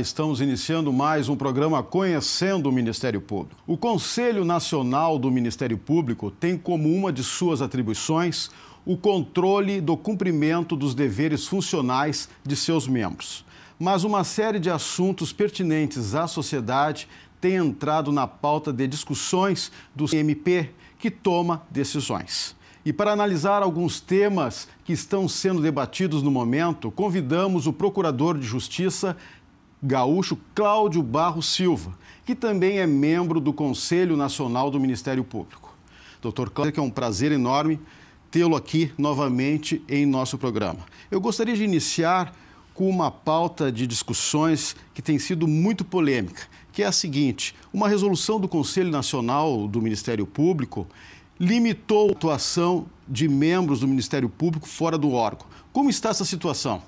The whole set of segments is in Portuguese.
estamos iniciando mais um programa Conhecendo o Ministério Público. O Conselho Nacional do Ministério Público tem como uma de suas atribuições o controle do cumprimento dos deveres funcionais de seus membros. Mas uma série de assuntos pertinentes à sociedade tem entrado na pauta de discussões do MP, que toma decisões. E para analisar alguns temas que estão sendo debatidos no momento, convidamos o Procurador de Justiça gaúcho Cláudio Barro Silva, que também é membro do Conselho Nacional do Ministério Público. Doutor Cláudio, é um prazer enorme tê-lo aqui novamente em nosso programa. Eu gostaria de iniciar com uma pauta de discussões que tem sido muito polêmica, que é a seguinte: uma resolução do Conselho Nacional do Ministério Público limitou a atuação de membros do Ministério Público fora do órgão. Como está essa situação?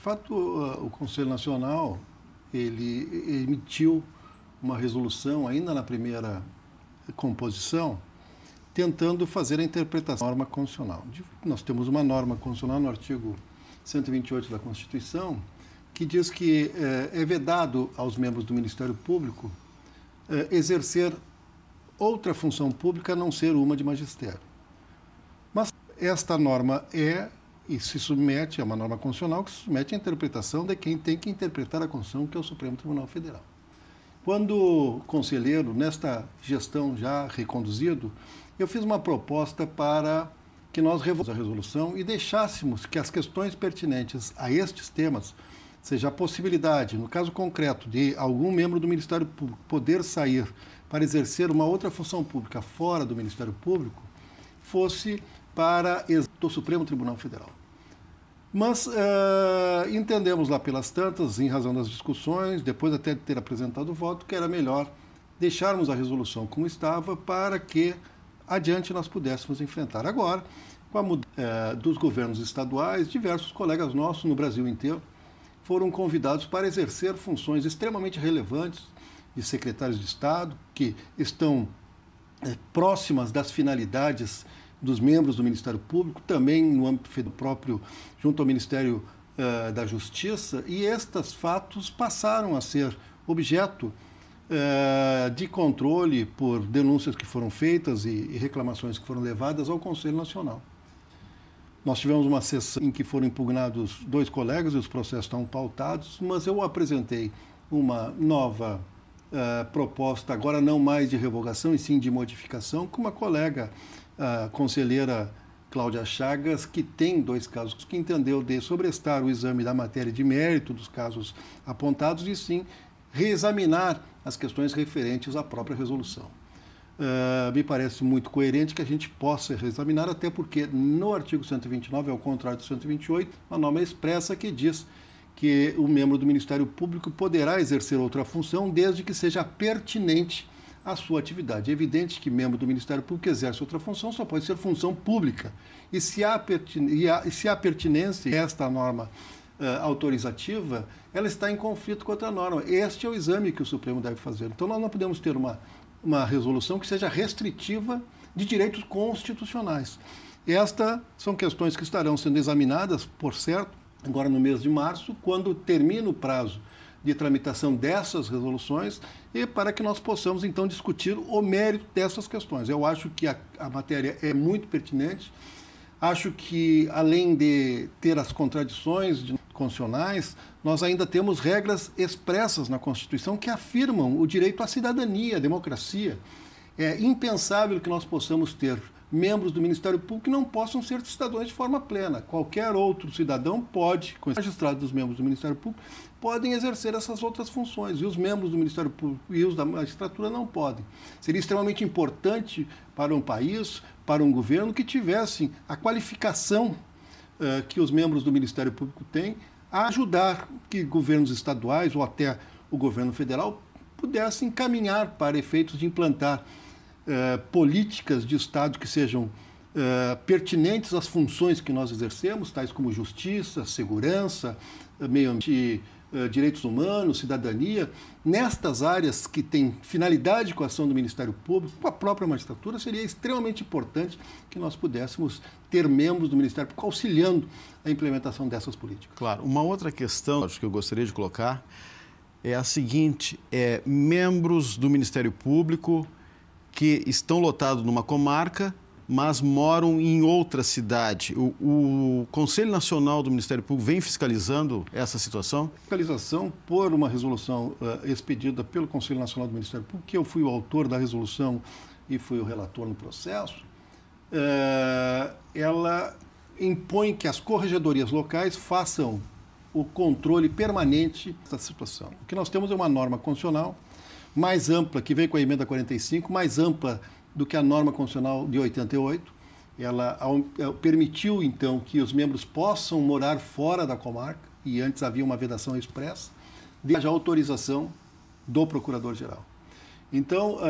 fato, o Conselho Nacional ele emitiu uma resolução ainda na primeira composição, tentando fazer a interpretação da norma constitucional. Nós temos uma norma constitucional no artigo 128 da Constituição que diz que eh, é vedado aos membros do Ministério Público eh, exercer outra função pública a não ser uma de magistério. Mas esta norma é e se submete a uma norma constitucional que se submete à interpretação de quem tem que interpretar a Constituição, que é o Supremo Tribunal Federal. Quando o conselheiro, nesta gestão já reconduzido, eu fiz uma proposta para que nós revogássemos a resolução e deixássemos que as questões pertinentes a estes temas, seja a possibilidade, no caso concreto, de algum membro do Ministério Público poder sair para exercer uma outra função pública fora do Ministério Público, fosse para do Supremo Tribunal Federal. Mas uh, entendemos lá pelas tantas, em razão das discussões, depois até de ter apresentado o voto, que era melhor deixarmos a resolução como estava para que adiante nós pudéssemos enfrentar. Agora, com a mudança uh, eh, dos governos estaduais, diversos colegas nossos no Brasil inteiro foram convidados para exercer funções extremamente relevantes de secretários de Estado, que estão uh, próximas das finalidades dos membros do Ministério Público, também no âmbito do próprio, junto ao Ministério uh, da Justiça, e estes fatos passaram a ser objeto uh, de controle por denúncias que foram feitas e, e reclamações que foram levadas ao Conselho Nacional. Nós tivemos uma sessão em que foram impugnados dois colegas e os processos estão pautados, mas eu apresentei uma nova uh, proposta, agora não mais de revogação, e sim de modificação, com uma colega a conselheira Cláudia Chagas, que tem dois casos que entendeu de sobrestar o exame da matéria de mérito dos casos apontados e sim reexaminar as questões referentes à própria resolução. Uh, me parece muito coerente que a gente possa reexaminar, até porque no artigo 129, ao contrário do 128, a norma expressa que diz que o membro do Ministério Público poderá exercer outra função desde que seja pertinente a sua atividade. É evidente que membro do Ministério Público exerce outra função, só pode ser função pública. E se há, pertinência a esta norma uh, autorizativa, ela está em conflito com outra norma. Este é o exame que o Supremo deve fazer. Então, nós não podemos ter uma, uma resolução que seja restritiva de direitos constitucionais. Estas são questões que estarão sendo examinadas, por certo, agora no mês de março, quando termina o prazo de tramitação dessas resoluções e para que nós possamos então discutir o mérito dessas questões. Eu acho que a, a matéria é muito pertinente. Acho que, além de ter as contradições constitucionais, nós ainda temos regras expressas na Constituição que afirmam o direito à cidadania, à democracia. É impensável que nós possamos ter membros do Ministério Público não possam ser cidadãos de forma plena. Qualquer outro cidadão pode, com magistrados dos membros do Ministério Público, podem exercer essas outras funções. E os membros do Ministério Público e os da magistratura não podem. Seria extremamente importante para um país, para um governo, que tivessem a qualificação uh, que os membros do Ministério Público têm a ajudar que governos estaduais ou até o governo federal pudessem caminhar para efeitos de implantar eh, políticas de Estado que sejam eh, pertinentes às funções que nós exercemos, tais como justiça, segurança, eh, meio ambiente, direitos humanos, cidadania, nestas áreas que têm finalidade com a ação do Ministério Público, com a própria magistratura, seria extremamente importante que nós pudéssemos ter membros do Ministério Público auxiliando a implementação dessas políticas. Claro. Uma outra questão que eu gostaria de colocar é a seguinte: é, membros do Ministério Público que estão lotados numa comarca, mas moram em outra cidade. O, o, Conselho Nacional do Ministério Público vem fiscalizando essa situação? Fiscalização por uma resolução uh, expedida pelo Conselho Nacional do Ministério Público, que eu fui o autor da resolução e fui o relator no processo, uh, ela impõe que as corregedorias locais façam o controle permanente da situação. O que nós temos é uma norma constitucional mais ampla, que veio com a emenda 45, mais ampla do que a norma constitucional de 88. Ela é, permitiu, então, que os membros possam morar fora da comarca, e antes havia uma vedação expressa, desde a autorização do Procurador-Geral. Então, uh,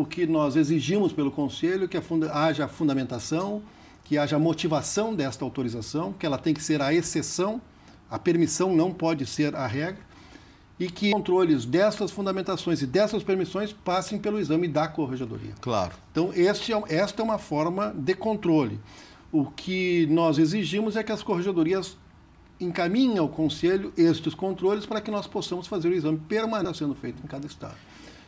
o que nós exigimos pelo Conselho é que funda haja fundamentação, que haja motivação desta autorização, que ela tem que ser a exceção, a permissão não pode ser a regra, e que controles dessas fundamentações e dessas permissões passem pelo exame da corregedoria. Claro. Então, este é, esta é uma forma de controle. O que nós exigimos é que as corregedorias encaminhem ao Conselho estes controles para que nós possamos fazer o exame permanente sendo feito em cada estado.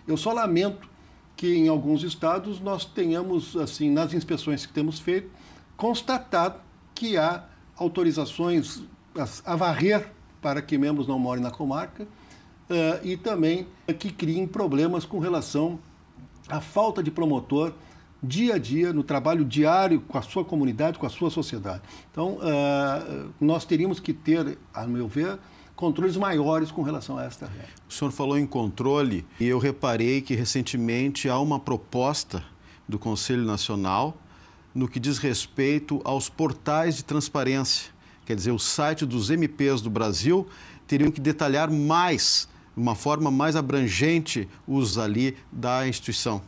Eu só lamento que em alguns estados nós tenhamos, assim, nas inspeções que temos feito, constatado que há autorizações a varrer para que membros não morem na comarca, ah, e também que criem problemas com relação à falta de promotor dia a dia, no trabalho diário com a sua comunidade, com a sua sociedade. Então, uh, nós teríamos que ter, a meu ver, controles maiores com relação a esta regra. O senhor falou em controle e eu reparei que recentemente há uma proposta do Conselho Nacional no que diz respeito aos portais de transparência. Quer dizer, o site dos MPs do Brasil teriam que detalhar mais de uma forma mais abrangente, os ali da instituição?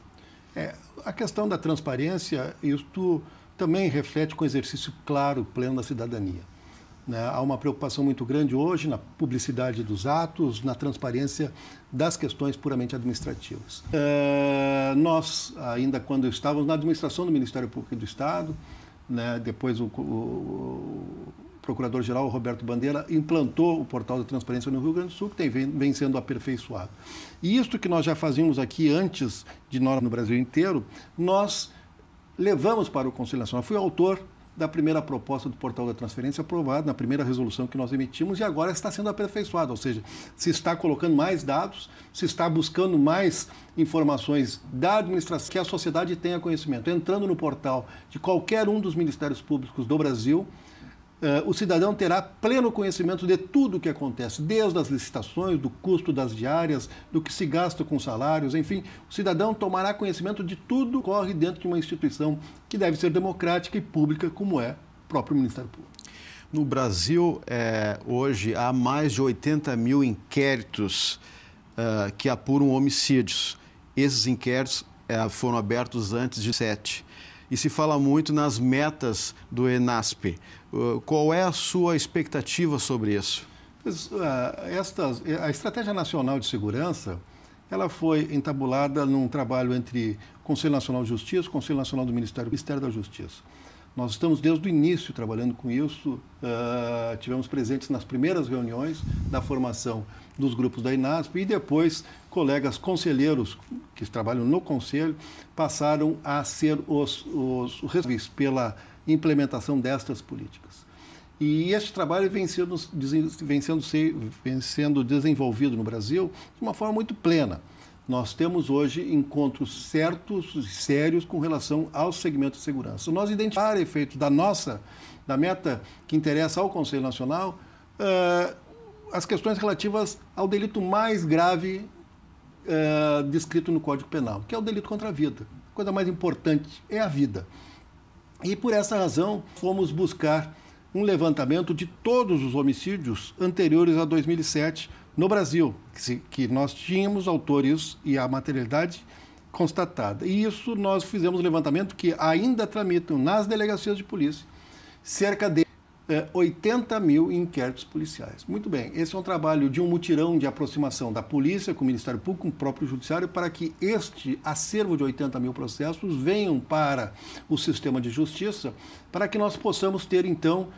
É, a questão da transparência, isto também reflete com exercício claro, pleno da cidadania. Né? Há uma preocupação muito grande hoje na publicidade dos atos, na transparência das questões puramente administrativas. É, nós, ainda quando estávamos na administração do Ministério Público do Estado, né, depois o, o procurador-geral Roberto Bandeira implantou o portal da transparência no Rio Grande do Sul, que tem, vem, sendo aperfeiçoado. E isto que nós já fazíamos aqui antes de nós no Brasil inteiro, nós levamos para o Conselho Nacional. Fui autor da primeira proposta do portal da transferência aprovada, na primeira resolução que nós emitimos, e agora está sendo aperfeiçoado, ou seja, se está colocando mais dados, se está buscando mais informações da administração, que a sociedade tenha conhecimento. Entrando no portal de qualquer um dos ministérios públicos do Brasil, eh, o cidadão terá pleno conhecimento de tudo o que acontece, desde as licitações, do custo das diárias, do que se gasta com salários, enfim, o cidadão tomará conhecimento de tudo que ocorre dentro de uma instituição que deve ser democrática e pública, como é o próprio Ministério Público. No Brasil, é, hoje, há mais de 80 mil inquéritos uh, que apuram homicídios. Esses inquéritos uh, foram abertos antes de 7 e se fala muito nas metas do ENASP. Uh, qual é a sua expectativa sobre isso? Uh, esta, a Estratégia Nacional de Segurança ela foi entabulada num trabalho entre Conselho Nacional de Justiça, Conselho Nacional do Ministério, Ministério da Justiça. Nós estamos desde o início trabalhando com isso, uh, tivemos presentes nas primeiras reuniões da formação dos grupos da Inasp e depois colegas conselheiros que trabalham no conselho passaram a ser os, os, responsáveis pela implementação destas políticas. E este trabalho vem sendo, vem, sendo, vem sendo desenvolvido no Brasil de uma forma muito plena. Nós temos hoje encontros certos e sérios com relação ao segmento de segurança. nós identificar efeito da nossa, da meta que interessa ao Conselho Nacional, uh, as questões relativas ao delito mais grave uh, descrito no Código Penal, que é o delito contra a vida. A coisa mais importante é a vida. E por essa razão, fomos buscar um levantamento de todos os homicídios anteriores a 2007 no Brasil, que, se, que nós tínhamos autores e a materialidade constatada. E isso nós fizemos um levantamento que ainda tramitam nas delegacias de polícia cerca de é, eh, 80 mil inquéritos policiais. Muito bem, esse é um trabalho de um mutirão de aproximação da polícia com o Ministério Público, com o próprio Judiciário, para que este acervo de 80 mil processos venham para o sistema de justiça, para que nós possamos ter, então,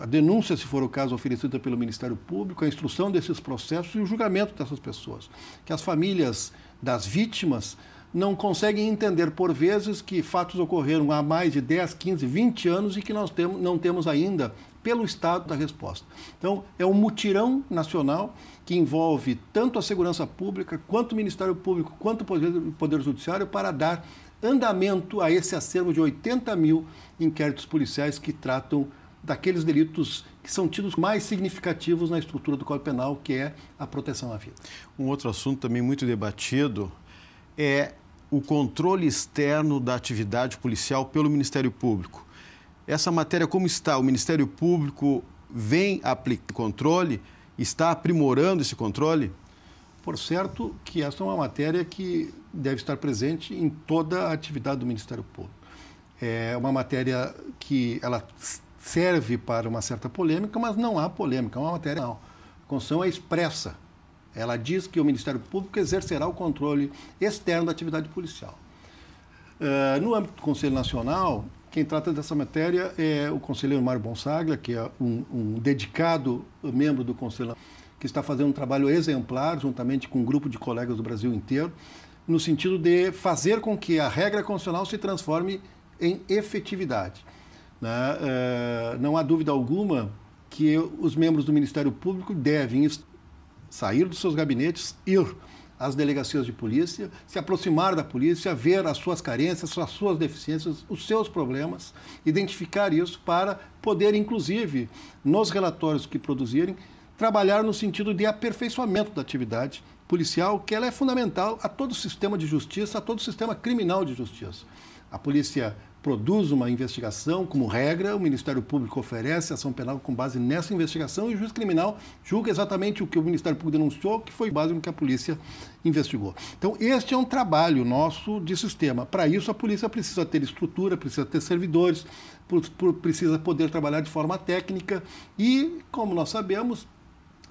a denúncia, se for o caso, oferecida pelo Ministério Público, a instrução desses processos e o julgamento dessas pessoas. Que as famílias das vítimas não conseguem entender, por vezes, que fatos ocorreram há mais de 10, 15, 20 anos e que nós temos, não temos ainda, pelo Estado, da resposta. Então, é um mutirão nacional que envolve tanto a segurança pública, quanto o Ministério Público, quanto o Poder, o Poder Judiciário para dar andamento a esse acervo de 80 mil inquéritos policiais que tratam daqueles delitos que são tidos mais significativos na estrutura do Código Penal, que é a proteção à vida. Um outro assunto também muito debatido é o controle externo da atividade policial pelo Ministério Público. Essa matéria como está? O Ministério Público vem aplicando controle? Está aprimorando esse controle? Por certo que essa é uma matéria que deve estar presente em toda a atividade do Ministério Público. É uma matéria que ela serve para uma certa polêmica, mas não há polêmica, é uma matéria não. A Constituição é expressa. Ela diz que o Ministério Público exercerá o controle externo da atividade policial. Uh, no âmbito do Conselho Nacional, quem trata dessa matéria é o conselheiro Mário Bonsaglia, que é um, um dedicado membro do Conselho que está fazendo um trabalho exemplar, juntamente com um grupo de colegas do Brasil inteiro, no sentido de fazer com que a regra constitucional se transforme em efetividade. Né? Eh, não há dúvida alguma que os membros do Ministério Público devem sair dos seus gabinetes, ir às delegacias de polícia, se aproximar da polícia, ver as suas carências, as suas deficiências, os seus problemas, identificar isso para poder, inclusive, nos relatórios que produzirem, trabalhar no sentido de aperfeiçoamento da atividade policial, que ela é fundamental a todo o sistema de justiça, a todo o sistema criminal de justiça. A polícia produz uma investigação, como regra, o Ministério Público oferece ação penal com base nessa investigação e o juiz criminal julga exatamente o que o Ministério Público denunciou, que foi base no que a polícia investigou. Então, este é um trabalho nosso de sistema. Para isso, a polícia precisa ter estrutura, precisa ter servidores, precisa poder trabalhar de forma técnica e, como nós sabemos,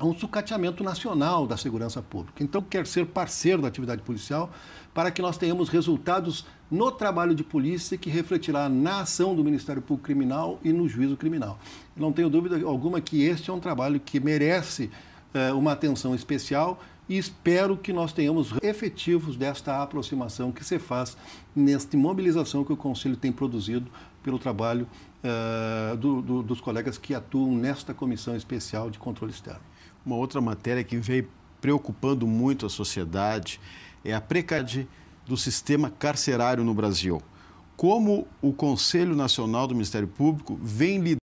a um sucateamento nacional da segurança pública. Então, quer ser parceiro da atividade policial para que nós tenhamos resultados no trabalho de polícia que refletirá na ação do Ministério Público Criminal e no juízo criminal. Não tenho dúvida alguma que este é um trabalho que merece eh, uma atenção especial e espero que nós tenhamos efetivos desta aproximação que se faz nesta mobilização que o Conselho tem produzido pelo trabalho eh, do, do, dos colegas que atuam nesta comissão especial de controle externo. Uma outra matéria que vem preocupando muito a sociedade é a precariedade do sistema carcerário no Brasil. Como o Conselho Nacional do Ministério Público vem lidando